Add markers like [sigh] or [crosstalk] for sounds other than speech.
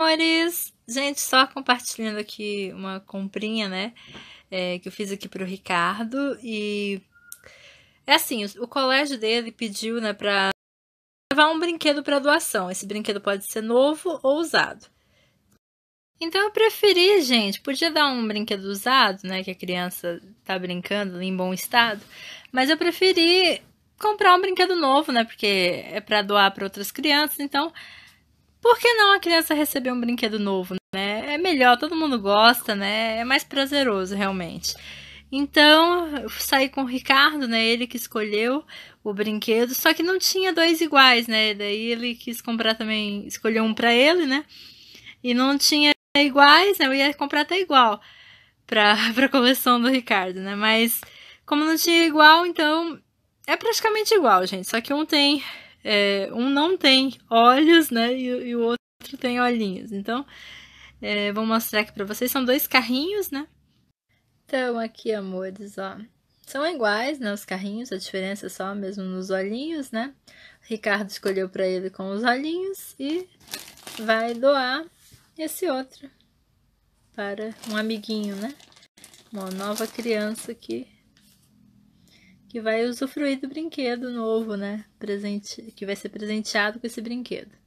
amores! Gente, só compartilhando aqui uma comprinha, né? É, que eu fiz aqui pro Ricardo. E é assim, o, o colégio dele pediu, né, pra levar um brinquedo para doação. Esse brinquedo pode ser novo ou usado. Então eu preferi, gente, podia dar um brinquedo usado, né? Que a criança tá brincando em bom estado. Mas eu preferi comprar um brinquedo novo, né? Porque é para doar para outras crianças, então por que não a criança receber um brinquedo novo, né? É melhor, todo mundo gosta, né? É mais prazeroso, realmente. Então, eu saí com o Ricardo, né? Ele que escolheu o brinquedo, só que não tinha dois iguais, né? Daí ele quis comprar também, escolheu um para ele, né? E não tinha iguais, né? Eu ia comprar até igual para [laughs] a coleção do Ricardo, né? Mas como não tinha igual, então é praticamente igual, gente. Só que um tem é, um não tem olhos, né? E, e o outro tem olhinhos. Então, é, vou mostrar aqui para vocês. São dois carrinhos, né? Então, aqui, amores, ó. São iguais, né? Os carrinhos, a diferença é só mesmo nos olhinhos, né? O Ricardo escolheu para ele com os olhinhos e vai doar esse outro para um amiguinho, né? Uma nova criança que que vai usufruir do brinquedo novo, né? Presente, que vai ser presenteado com esse brinquedo.